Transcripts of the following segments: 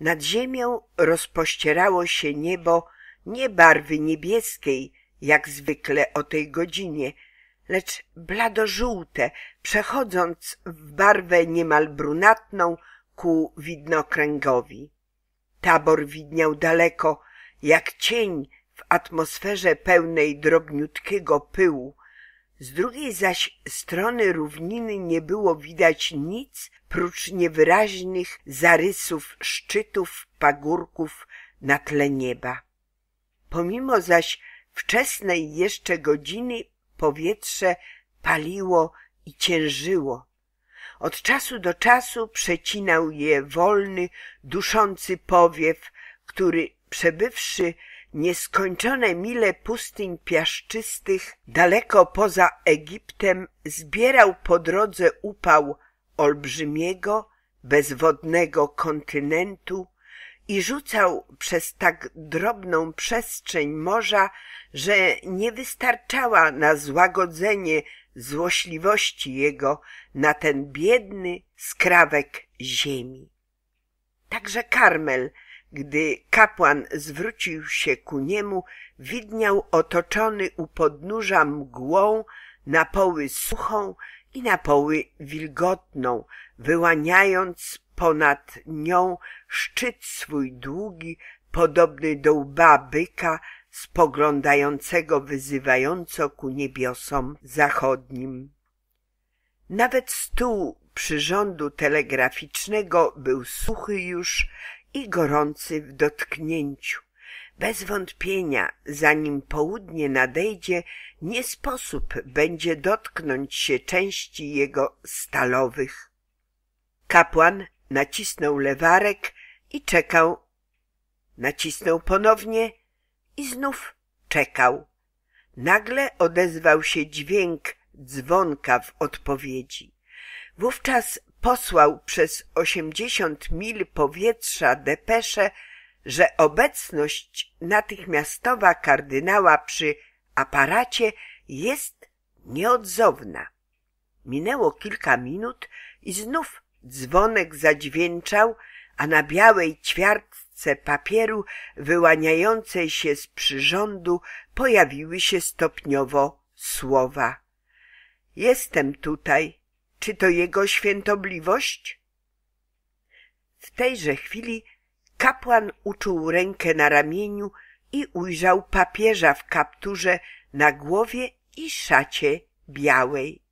Nad ziemią rozpościerało się niebo nie barwy niebieskiej, jak zwykle o tej godzinie, lecz blado-żółte, przechodząc w barwę niemal brunatną ku widnokręgowi. Tabor widniał daleko, jak cień w atmosferze pełnej drobniutkiego pyłu, z drugiej zaś strony równiny nie było widać nic prócz niewyraźnych zarysów szczytów, pagórków na tle nieba. Pomimo zaś wczesnej jeszcze godziny powietrze paliło i ciężyło. Od czasu do czasu przecinał je wolny, duszący powiew, który przebywszy nieskończone mile pustyń piaszczystych, daleko poza Egiptem, zbierał po drodze upał olbrzymiego, bezwodnego kontynentu i rzucał przez tak drobną przestrzeń morza, że nie wystarczała na złagodzenie złośliwości jego na ten biedny skrawek ziemi. Także Karmel gdy kapłan zwrócił się ku niemu, widniał otoczony u podnóża mgłą, na poły suchą i na poły wilgotną, wyłaniając ponad nią szczyt swój długi, podobny do łba byka, spoglądającego wyzywająco ku niebiosom zachodnim. Nawet stół przyrządu telegraficznego był suchy już i gorący w dotknięciu. Bez wątpienia, zanim południe nadejdzie, nie sposób będzie dotknąć się części jego stalowych. Kapłan nacisnął lewarek i czekał. Nacisnął ponownie i znów czekał. Nagle odezwał się dźwięk dzwonka w odpowiedzi. Wówczas posłał przez osiemdziesiąt mil powietrza depesze, że obecność natychmiastowa kardynała przy aparacie jest nieodzowna. Minęło kilka minut i znów dzwonek zadźwięczał, a na białej ćwiartce papieru wyłaniającej się z przyrządu pojawiły się stopniowo słowa. Jestem tutaj, czy to jego świętobliwość? W tejże chwili kapłan uczuł rękę na ramieniu i ujrzał papieża w kapturze na głowie i szacie białej.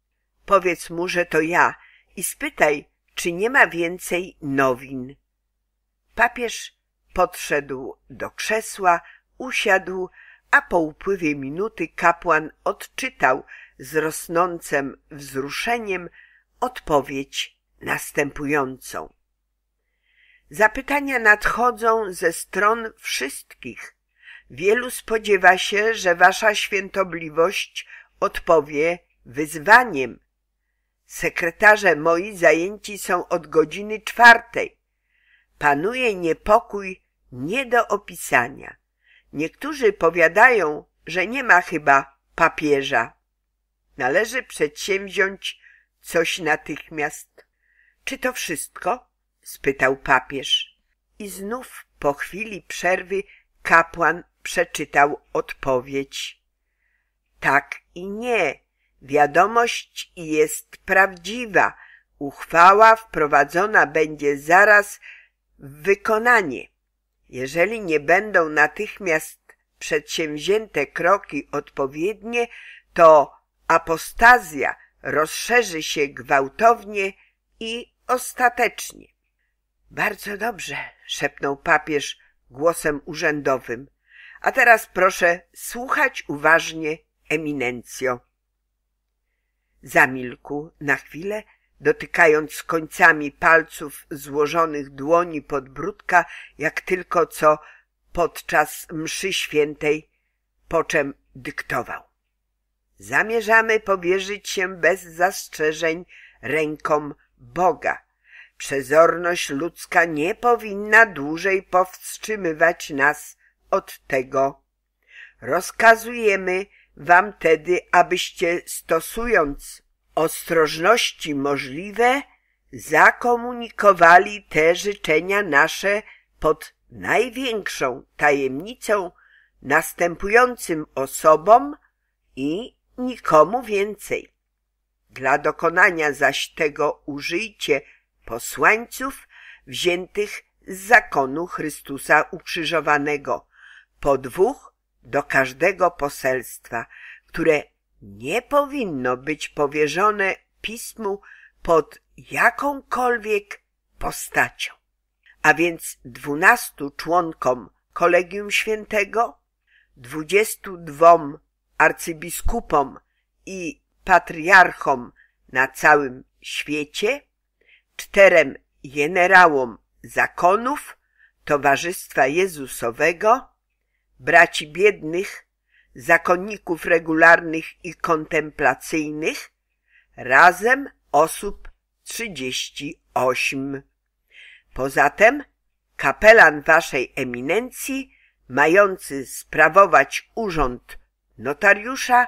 Powiedz mu, że to ja i spytaj, czy nie ma więcej nowin. Papież podszedł do krzesła, usiadł, a po upływie minuty kapłan odczytał z rosnącym wzruszeniem odpowiedź następującą. Zapytania nadchodzą ze stron wszystkich. Wielu spodziewa się, że wasza świętobliwość odpowie wyzwaniem. Sekretarze moi zajęci są od godziny czwartej. Panuje niepokój nie do opisania. Niektórzy powiadają, że nie ma chyba papieża. Należy przedsięwziąć coś natychmiast. Czy to wszystko? spytał papież. I znów po chwili przerwy kapłan przeczytał odpowiedź. Tak i nie. Wiadomość jest prawdziwa. Uchwała wprowadzona będzie zaraz w wykonanie. Jeżeli nie będą natychmiast przedsięwzięte kroki odpowiednie, to apostazja – rozszerzy się gwałtownie i ostatecznie. Bardzo dobrze, szepnął papież głosem urzędowym. A teraz proszę słuchać uważnie, eminencjo. Zamilkł na chwilę, dotykając końcami palców złożonych dłoni podbródka, jak tylko co podczas mszy świętej, po czym dyktował. Zamierzamy powierzyć się bez zastrzeżeń rękom Boga. Przezorność ludzka nie powinna dłużej powstrzymywać nas od tego. Rozkazujemy wam tedy, abyście stosując ostrożności możliwe, zakomunikowali te życzenia nasze pod największą tajemnicą następującym osobom i nikomu więcej. Dla dokonania zaś tego użyjcie posłańców wziętych z zakonu Chrystusa ukrzyżowanego, po dwóch do każdego poselstwa, które nie powinno być powierzone pismu pod jakąkolwiek postacią. A więc dwunastu członkom Kolegium Świętego, dwudziestu dwom arcybiskupom i patriarchom na całym świecie, czterem generałom zakonów, Towarzystwa Jezusowego, braci biednych, zakonników regularnych i kontemplacyjnych, razem osób 38. Poza tym kapelan waszej eminencji, mający sprawować urząd notariusza,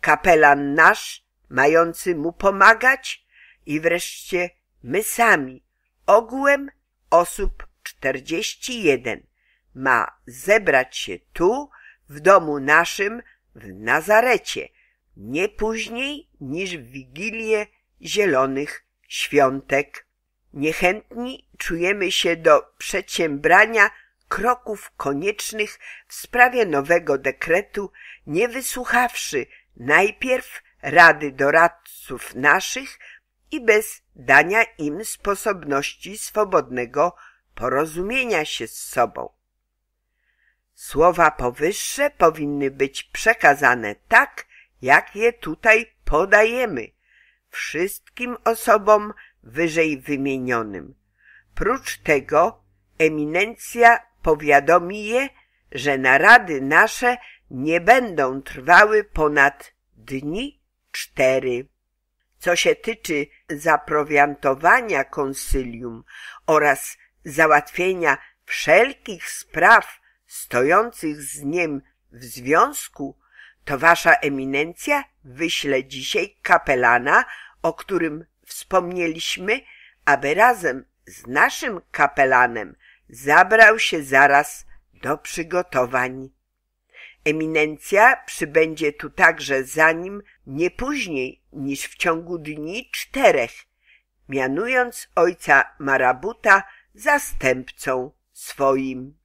kapelan nasz, mający mu pomagać i wreszcie my sami, ogółem osób 41, ma zebrać się tu, w domu naszym, w Nazarecie, nie później niż w Wigilię Zielonych Świątek. Niechętni czujemy się do przedsiębrania kroków koniecznych w sprawie nowego dekretu, nie wysłuchawszy najpierw rady doradców naszych i bez dania im sposobności swobodnego porozumienia się z sobą. Słowa powyższe powinny być przekazane tak, jak je tutaj podajemy, wszystkim osobom wyżej wymienionym. Prócz tego eminencja powiadomi je, że narady nasze nie będą trwały ponad dni cztery. Co się tyczy zaprowiantowania konsylium oraz załatwienia wszelkich spraw stojących z nim w związku, to wasza eminencja wyśle dzisiaj kapelana, o którym wspomnieliśmy, aby razem z naszym kapelanem zabrał się zaraz do przygotowań. Eminencja przybędzie tu także za nim nie później niż w ciągu dni czterech, mianując ojca Marabuta zastępcą swoim.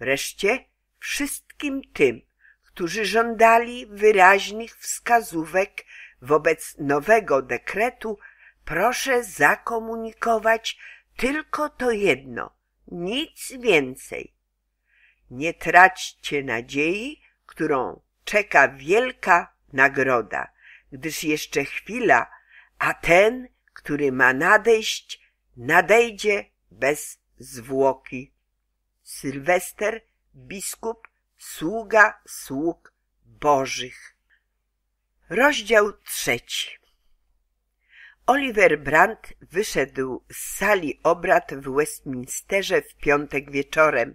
Wreszcie wszystkim tym, którzy żądali wyraźnych wskazówek wobec nowego dekretu, proszę zakomunikować tylko to jedno, nic więcej. Nie traćcie nadziei, którą czeka wielka nagroda, gdyż jeszcze chwila, a ten, który ma nadejść, nadejdzie bez zwłoki. Sylwester, biskup, sługa sług Bożych. Rozdział trzeci. Oliver Brandt wyszedł z sali obrad w Westminsterze w piątek wieczorem,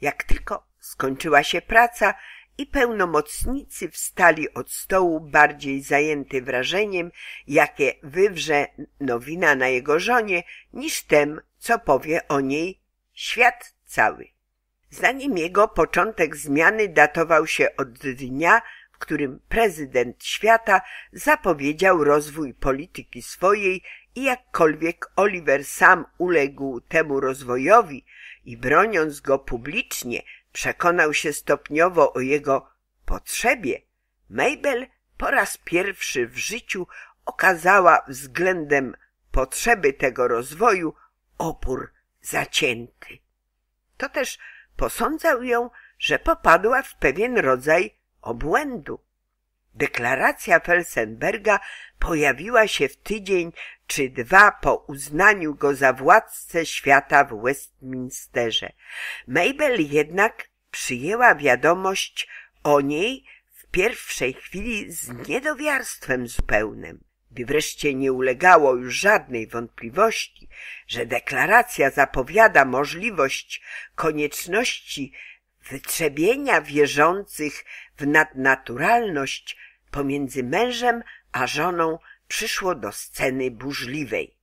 jak tylko skończyła się praca i pełnomocnicy wstali od stołu bardziej zajęty wrażeniem, jakie wywrze nowina na jego żonie, niż tem, co powie o niej świat cały. Zanim jego początek zmiany datował się od dnia, którym prezydent świata zapowiedział rozwój polityki swojej i jakkolwiek Oliver sam uległ temu rozwojowi i broniąc go publicznie przekonał się stopniowo o jego potrzebie, Mabel po raz pierwszy w życiu okazała względem potrzeby tego rozwoju opór zacięty. To też posądzał ją, że popadła w pewien rodzaj obłędu. Deklaracja Felsenberga pojawiła się w tydzień czy dwa po uznaniu go za władcę świata w Westminsterze. Mabel jednak przyjęła wiadomość o niej w pierwszej chwili z niedowiarstwem zupełnym. Gdy wreszcie nie ulegało już żadnej wątpliwości, że deklaracja zapowiada możliwość konieczności wytrzebienia wierzących w nadnaturalność pomiędzy mężem a żoną przyszło do sceny burzliwej.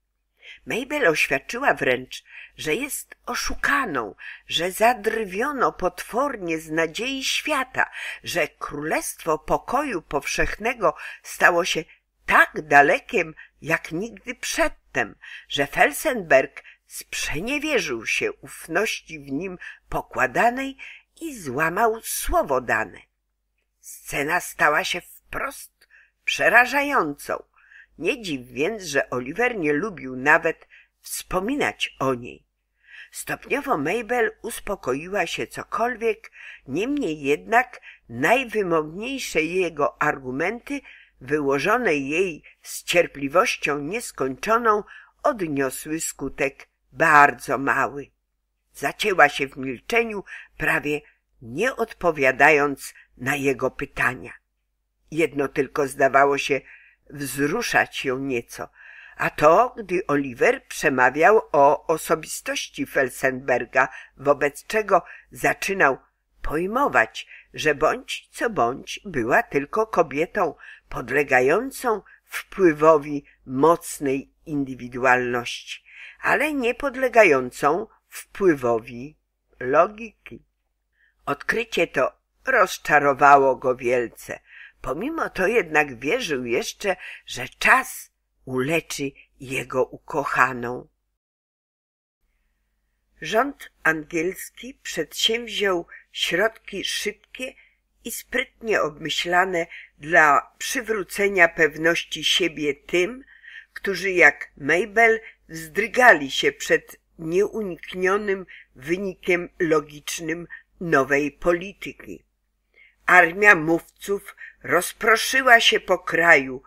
Mabel oświadczyła wręcz, że jest oszukaną, że zadrwiono potwornie z nadziei świata, że królestwo pokoju powszechnego stało się tak dalekiem jak nigdy przedtem, że Felsenberg sprzeniewierzył się ufności w nim pokładanej i złamał słowo dane. Scena stała się wprost przerażającą. Nie dziw więc, że Oliver nie lubił nawet wspominać o niej. Stopniowo Mabel uspokoiła się cokolwiek, niemniej jednak najwymowniejsze jego argumenty, wyłożone jej z cierpliwością nieskończoną, odniosły skutek bardzo mały. Zacięła się w milczeniu, prawie nie odpowiadając na jego pytania. Jedno tylko zdawało się wzruszać ją nieco, a to, gdy Oliver przemawiał o osobistości Felsenberga, wobec czego zaczynał pojmować, że bądź co bądź była tylko kobietą podlegającą wpływowi mocnej indywidualności, ale nie podlegającą wpływowi logiki. Odkrycie to rozczarowało go wielce. Pomimo to jednak wierzył jeszcze, że czas uleczy jego ukochaną. Rząd angielski przedsięwziął środki szybkie i sprytnie obmyślane dla przywrócenia pewności siebie tym, którzy jak Mabel wzdrygali się przed nieuniknionym wynikiem logicznym nowej polityki. Armia mówców rozproszyła się po kraju,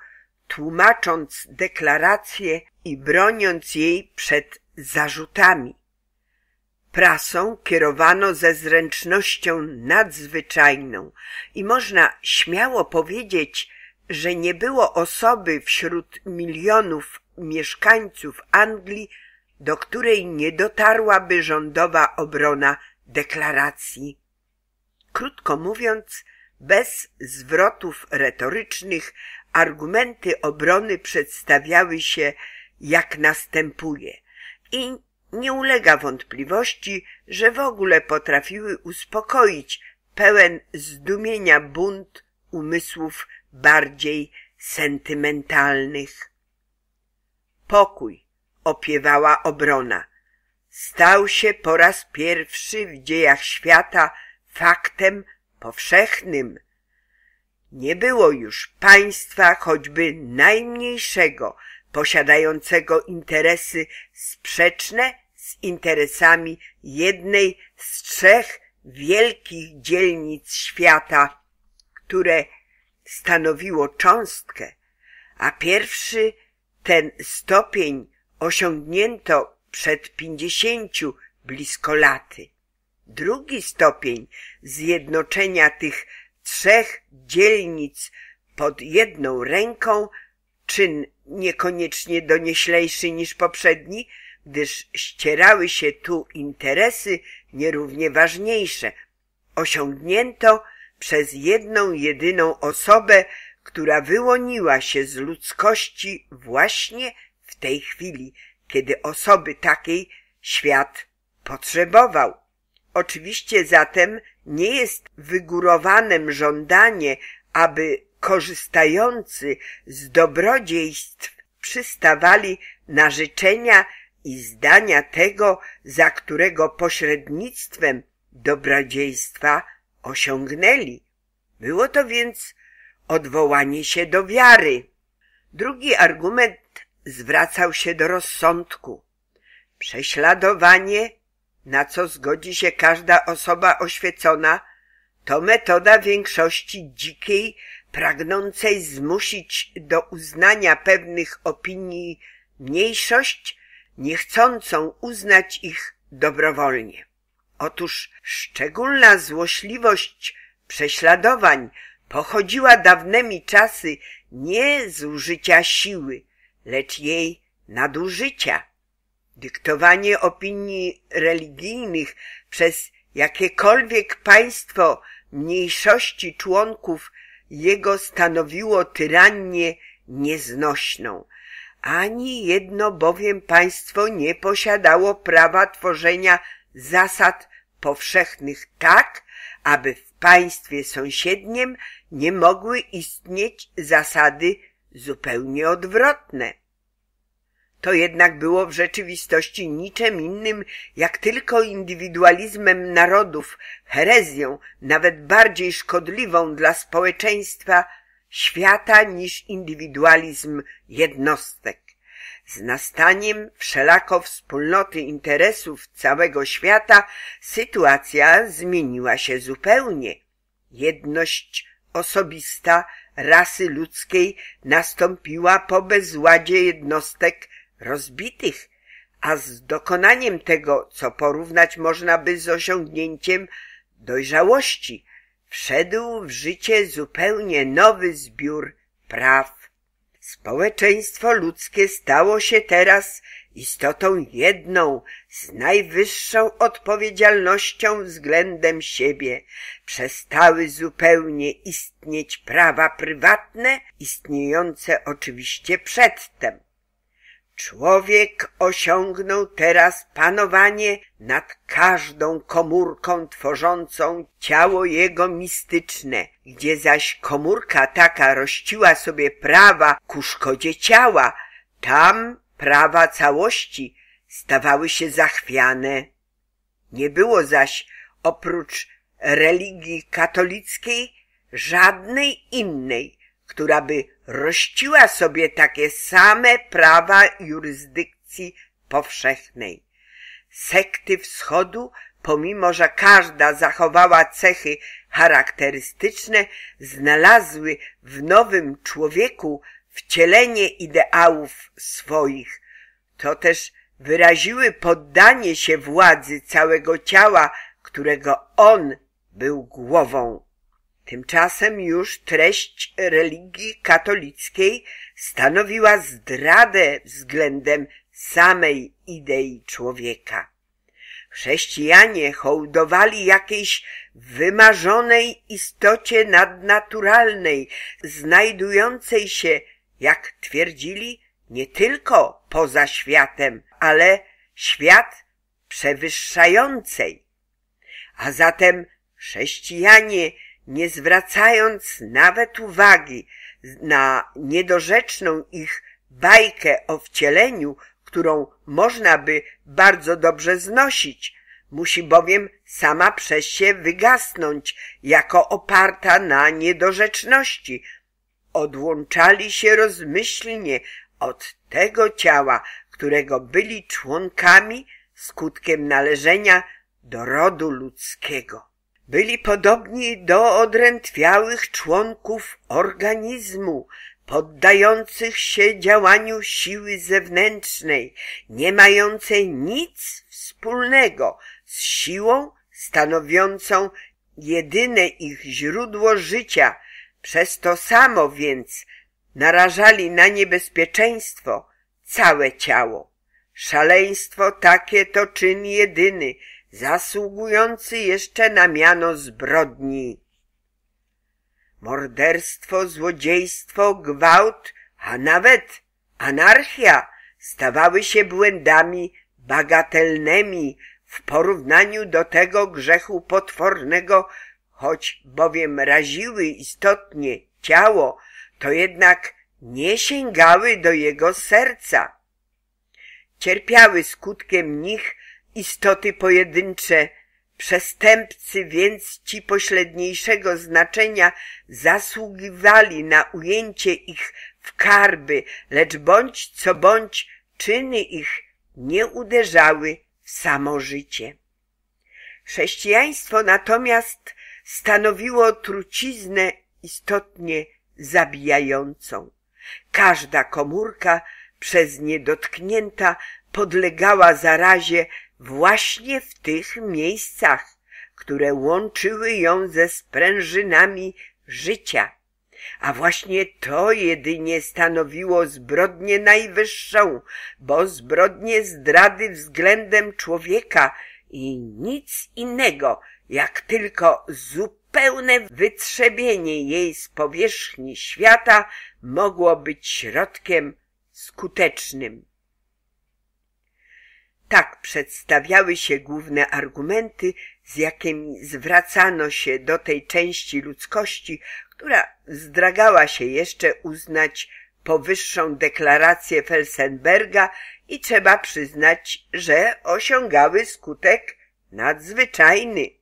tłumacząc deklarację i broniąc jej przed zarzutami. Prasą kierowano ze zręcznością nadzwyczajną i można śmiało powiedzieć, że nie było osoby wśród milionów mieszkańców Anglii, do której nie dotarłaby rządowa obrona deklaracji. Krótko mówiąc, bez zwrotów retorycznych argumenty obrony przedstawiały się jak następuje i nie ulega wątpliwości, że w ogóle potrafiły uspokoić pełen zdumienia bunt umysłów bardziej sentymentalnych. Pokój opiewała obrona stał się po raz pierwszy w dziejach świata faktem powszechnym. Nie było już państwa choćby najmniejszego posiadającego interesy sprzeczne z interesami jednej z trzech wielkich dzielnic świata, które stanowiło cząstkę, a pierwszy ten stopień osiągnięto przed pięćdziesięciu blisko laty. Drugi stopień zjednoczenia tych trzech dzielnic pod jedną ręką, czyn niekoniecznie donieślejszy niż poprzedni, gdyż ścierały się tu interesy nierównie ważniejsze, osiągnięto przez jedną jedyną osobę, która wyłoniła się z ludzkości właśnie w tej chwili – kiedy osoby takiej świat potrzebował. Oczywiście zatem nie jest wygórowanem żądanie, aby korzystający z dobrodziejstw przystawali na życzenia i zdania tego, za którego pośrednictwem dobrodziejstwa osiągnęli. Było to więc odwołanie się do wiary. Drugi argument zwracał się do rozsądku. Prześladowanie, na co zgodzi się każda osoba oświecona, to metoda większości dzikiej, pragnącej zmusić do uznania pewnych opinii mniejszość, niechcącą uznać ich dobrowolnie. Otóż szczególna złośliwość prześladowań pochodziła dawnymi czasy nie z użycia siły, lecz jej nadużycia. Dyktowanie opinii religijnych przez jakiekolwiek państwo mniejszości członków jego stanowiło tyrannię nieznośną. Ani jedno bowiem państwo nie posiadało prawa tworzenia zasad powszechnych tak, aby w państwie sąsiednim nie mogły istnieć zasady zupełnie odwrotne. To jednak było w rzeczywistości niczym innym, jak tylko indywidualizmem narodów, herezją, nawet bardziej szkodliwą dla społeczeństwa świata niż indywidualizm jednostek. Z nastaniem wszelako wspólnoty interesów całego świata sytuacja zmieniła się zupełnie. Jedność osobista rasy ludzkiej nastąpiła po bezładzie jednostek rozbitych, a z dokonaniem tego, co porównać można by z osiągnięciem dojrzałości, wszedł w życie zupełnie nowy zbiór praw. Społeczeństwo ludzkie stało się teraz istotą jedną, z najwyższą odpowiedzialnością względem siebie, przestały zupełnie istnieć prawa prywatne, istniejące oczywiście przedtem. Człowiek osiągnął teraz panowanie nad każdą komórką tworzącą ciało jego mistyczne, gdzie zaś komórka taka rościła sobie prawa ku szkodzie ciała, tam prawa całości stawały się zachwiane. Nie było zaś oprócz religii katolickiej żadnej innej, która by rościła sobie takie same prawa jurysdykcji powszechnej. Sekty wschodu, pomimo że każda zachowała cechy charakterystyczne, znalazły w nowym człowieku wcielenie ideałów swoich, to też wyraziły poddanie się władzy całego ciała, którego on był głową. Tymczasem już treść religii katolickiej stanowiła zdradę względem samej idei człowieka. Chrześcijanie hołdowali jakiejś wymarzonej istocie nadnaturalnej, znajdującej się jak twierdzili, nie tylko poza światem, ale świat przewyższającej. A zatem chrześcijanie, nie zwracając nawet uwagi na niedorzeczną ich bajkę o wcieleniu, którą można by bardzo dobrze znosić, musi bowiem sama przez się wygasnąć jako oparta na niedorzeczności – odłączali się rozmyślnie od tego ciała, którego byli członkami skutkiem należenia do rodu ludzkiego. Byli podobni do odrętwiałych członków organizmu, poddających się działaniu siły zewnętrznej, nie mającej nic wspólnego z siłą stanowiącą jedyne ich źródło życia – przez to samo więc narażali na niebezpieczeństwo całe ciało. Szaleństwo takie to czyn jedyny, zasługujący jeszcze na miano zbrodni. Morderstwo, złodziejstwo, gwałt, a nawet anarchia stawały się błędami bagatelnymi w porównaniu do tego grzechu potwornego, choć bowiem raziły istotnie ciało, to jednak nie sięgały do jego serca. Cierpiały skutkiem nich istoty pojedyncze, przestępcy więc ci pośredniejszego znaczenia zasługiwali na ujęcie ich w karby, lecz bądź co bądź czyny ich nie uderzały w samo życie. Chrześcijaństwo natomiast stanowiło truciznę istotnie zabijającą. Każda komórka przez nie dotknięta podlegała zarazie właśnie w tych miejscach, które łączyły ją ze sprężynami życia. A właśnie to jedynie stanowiło zbrodnię najwyższą, bo zbrodnię zdrady względem człowieka i nic innego jak tylko zupełne wytrzebienie jej z powierzchni świata mogło być środkiem skutecznym. Tak przedstawiały się główne argumenty, z jakimi zwracano się do tej części ludzkości, która zdragała się jeszcze uznać powyższą deklarację Felsenberga i trzeba przyznać, że osiągały skutek nadzwyczajny.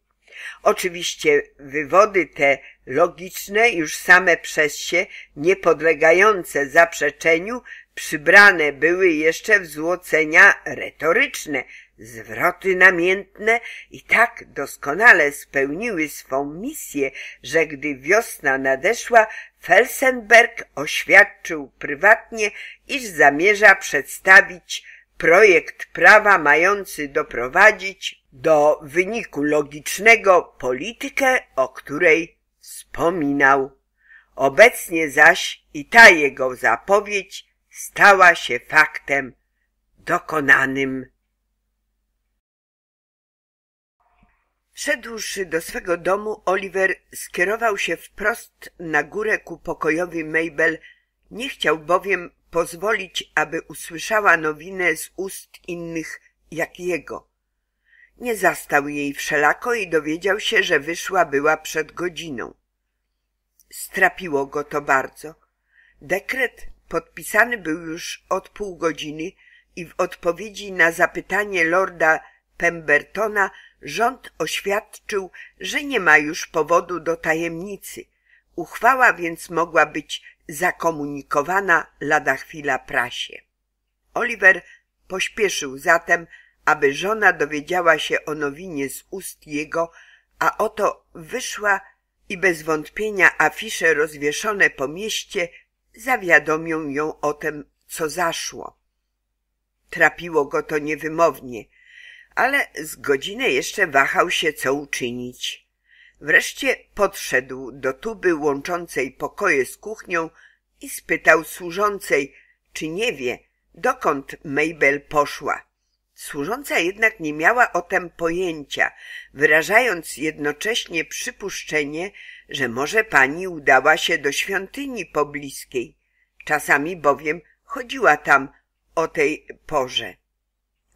Oczywiście wywody te logiczne, już same przez się, nie podlegające zaprzeczeniu, przybrane były jeszcze w złocenia retoryczne, zwroty namiętne i tak doskonale spełniły swą misję, że gdy wiosna nadeszła, Felsenberg oświadczył prywatnie, iż zamierza przedstawić projekt prawa mający doprowadzić do wyniku logicznego politykę, o której wspominał. Obecnie zaś i ta jego zapowiedź stała się faktem dokonanym. Wszedłszy do swego domu, Oliver skierował się wprost na górę ku pokojowi Mabel. Nie chciał bowiem pozwolić, aby usłyszała nowinę z ust innych jak jego. Nie zastał jej wszelako i dowiedział się, że wyszła była przed godziną. Strapiło go to bardzo. Dekret podpisany był już od pół godziny i w odpowiedzi na zapytanie lorda Pembertona rząd oświadczył, że nie ma już powodu do tajemnicy. Uchwała więc mogła być zakomunikowana lada chwila prasie. Oliver pośpieszył zatem aby żona dowiedziała się o nowinie z ust jego, a oto wyszła i bez wątpienia afisze rozwieszone po mieście zawiadomią ją o tym, co zaszło. Trapiło go to niewymownie, ale z godziny jeszcze wahał się, co uczynić. Wreszcie podszedł do tuby łączącej pokoje z kuchnią i spytał służącej, czy nie wie, dokąd Mabel poszła. Służąca jednak nie miała o tem pojęcia, wyrażając jednocześnie przypuszczenie, że może pani udała się do świątyni pobliskiej. Czasami bowiem chodziła tam o tej porze.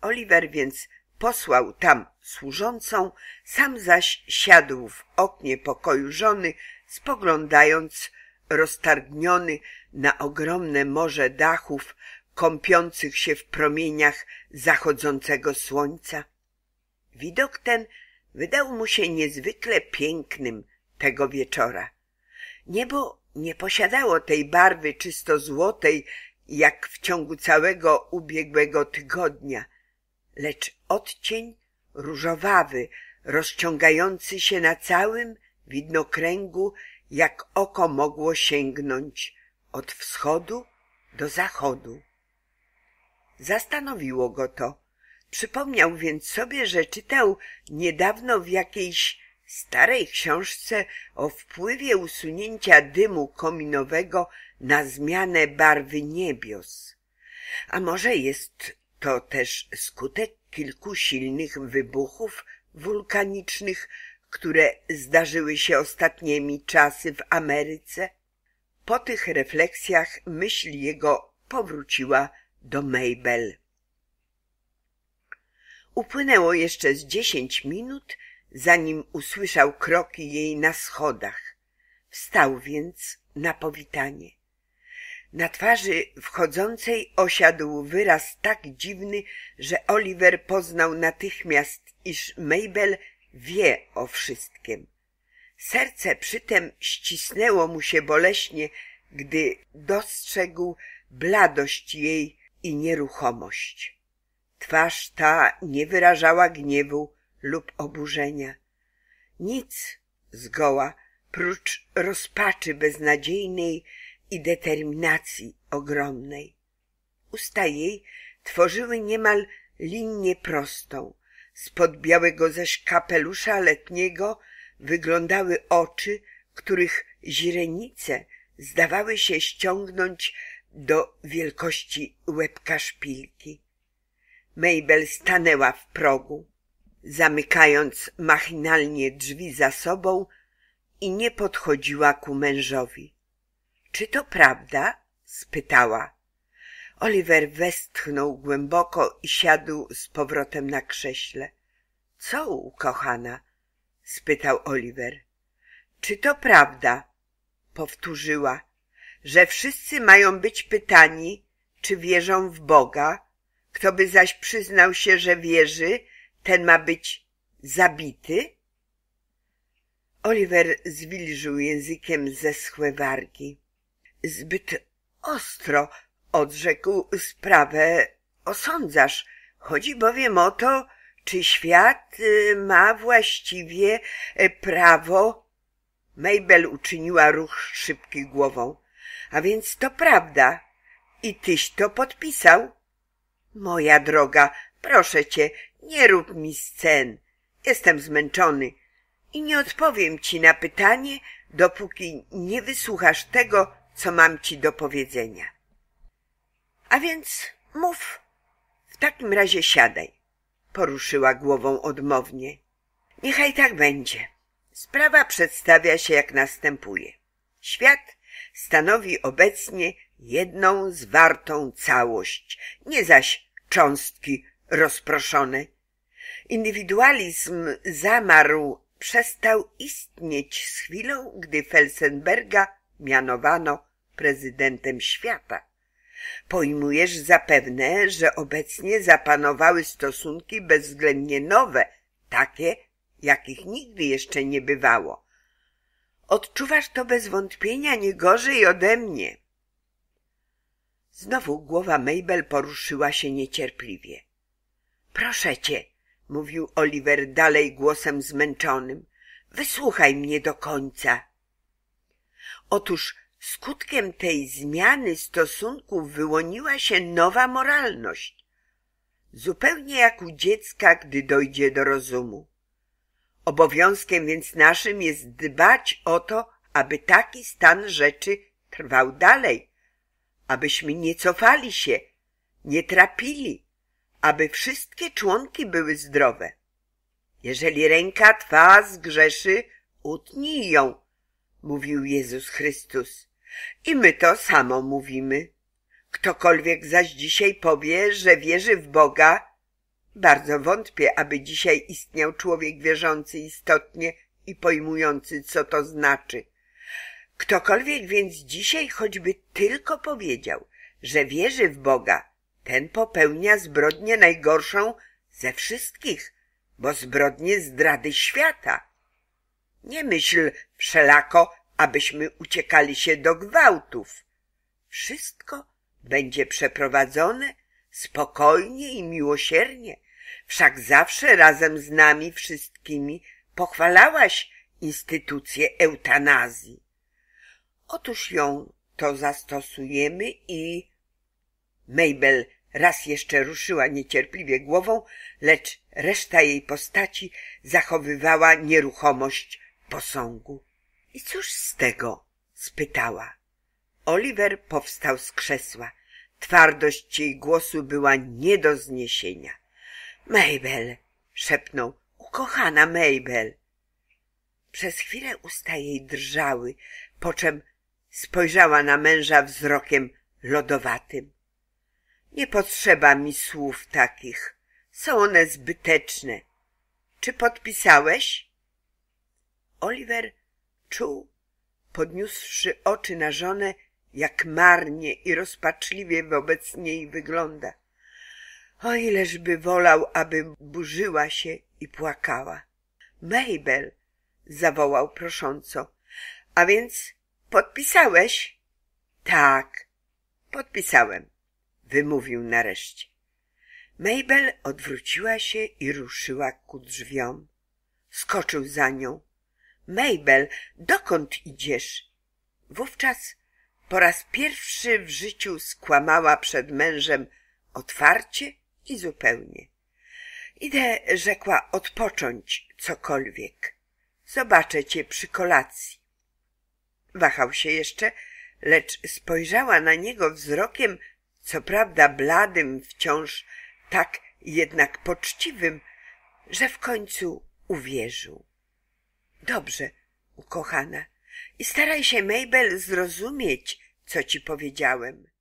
Oliver więc posłał tam służącą, sam zaś siadł w oknie pokoju żony, spoglądając roztargniony na ogromne morze dachów, kąpiących się w promieniach zachodzącego słońca. Widok ten wydał mu się niezwykle pięknym tego wieczora. Niebo nie posiadało tej barwy czysto złotej, jak w ciągu całego ubiegłego tygodnia, lecz odcień różowawy, rozciągający się na całym widnokręgu, jak oko mogło sięgnąć od wschodu do zachodu. Zastanowiło go to. Przypomniał więc sobie, że czytał niedawno w jakiejś starej książce o wpływie usunięcia dymu kominowego na zmianę barwy niebios. A może jest to też skutek kilku silnych wybuchów wulkanicznych, które zdarzyły się ostatnimi czasy w Ameryce? Po tych refleksjach myśl jego powróciła do Mabel. Upłynęło jeszcze z dziesięć minut, zanim usłyszał kroki jej na schodach. Wstał więc na powitanie. Na twarzy wchodzącej osiadł wyraz tak dziwny, że Oliver poznał natychmiast, iż Mabel wie o wszystkim. Serce przytem ścisnęło mu się boleśnie, gdy dostrzegł bladość jej i nieruchomość. Twarz ta nie wyrażała gniewu lub oburzenia. Nic zgoła, prócz rozpaczy beznadziejnej i determinacji ogromnej. Usta jej tworzyły niemal linię prostą. Spod białego zaś kapelusza letniego wyglądały oczy, których źrenice zdawały się ściągnąć do wielkości łebka szpilki. Mabel stanęła w progu, zamykając machinalnie drzwi za sobą i nie podchodziła ku mężowi. — Czy to prawda? — spytała. Oliver westchnął głęboko i siadł z powrotem na krześle. — Co, ukochana? — spytał Oliver. — Czy to prawda? — powtórzyła że wszyscy mają być pytani, czy wierzą w Boga, kto by zaś przyznał się, że wierzy, ten ma być zabity? Oliver zwilżył językiem zeschłe wargi. Zbyt ostro odrzekł sprawę osądzasz. Chodzi bowiem o to, czy świat y, ma właściwie y, prawo. Mabel uczyniła ruch szybki głową. A więc to prawda. I tyś to podpisał? Moja droga, proszę cię, nie rób mi scen. Jestem zmęczony i nie odpowiem ci na pytanie, dopóki nie wysłuchasz tego, co mam ci do powiedzenia. A więc mów. W takim razie siadaj. Poruszyła głową odmownie. Niechaj tak będzie. Sprawa przedstawia się jak następuje. Świat stanowi obecnie jedną zwartą całość, nie zaś cząstki rozproszone. Indywidualizm zamarł, przestał istnieć z chwilą, gdy Felsenberga mianowano prezydentem świata. Pojmujesz zapewne, że obecnie zapanowały stosunki bezwzględnie nowe, takie, jakich nigdy jeszcze nie bywało. Odczuwasz to bez wątpienia nie gorzej ode mnie. Znowu głowa Mabel poruszyła się niecierpliwie. Proszę cię, mówił Oliver dalej głosem zmęczonym, wysłuchaj mnie do końca. Otóż skutkiem tej zmiany stosunków wyłoniła się nowa moralność. Zupełnie jak u dziecka, gdy dojdzie do rozumu. Obowiązkiem więc naszym jest dbać o to, aby taki stan rzeczy trwał dalej, abyśmy nie cofali się, nie trapili, aby wszystkie członki były zdrowe. Jeżeli ręka twa zgrzeszy, utnij ją, mówił Jezus Chrystus. I my to samo mówimy. Ktokolwiek zaś dzisiaj powie, że wierzy w Boga, bardzo wątpię, aby dzisiaj istniał człowiek wierzący istotnie i pojmujący, co to znaczy. Ktokolwiek więc dzisiaj choćby tylko powiedział, że wierzy w Boga, ten popełnia zbrodnię najgorszą ze wszystkich, bo zbrodnię zdrady świata. Nie myśl wszelako, abyśmy uciekali się do gwałtów. Wszystko będzie przeprowadzone spokojnie i miłosiernie, wszak zawsze razem z nami wszystkimi pochwalałaś instytucję eutanazji. Otóż ją to zastosujemy i... Mabel raz jeszcze ruszyła niecierpliwie głową, lecz reszta jej postaci zachowywała nieruchomość posągu. I cóż z tego? spytała. Oliver powstał z krzesła. Twardość jej głosu była nie do zniesienia. Mabel, szepnął, ukochana Mabel. Przez chwilę usta jej drżały, po czym spojrzała na męża wzrokiem lodowatym. Nie potrzeba mi słów takich. Są one zbyteczne. Czy podpisałeś? Oliver czuł, podniósłszy oczy na żonę, jak marnie i rozpaczliwie wobec niej wygląda. O ileżby wolał, aby burzyła się i płakała. Mabel, zawołał prosząco. A więc podpisałeś? Tak, podpisałem, wymówił nareszcie. Mabel odwróciła się i ruszyła ku drzwiom. Skoczył za nią. Mabel, dokąd idziesz? Wówczas po raz pierwszy w życiu skłamała przed mężem otwarcie i zupełnie. Idę, rzekła, odpocząć cokolwiek. Zobaczę cię przy kolacji. Wahał się jeszcze, lecz spojrzała na niego wzrokiem, co prawda bladym wciąż, tak jednak poczciwym, że w końcu uwierzył. Dobrze, ukochana, i staraj się, Mabel, zrozumieć, co ci powiedziałem.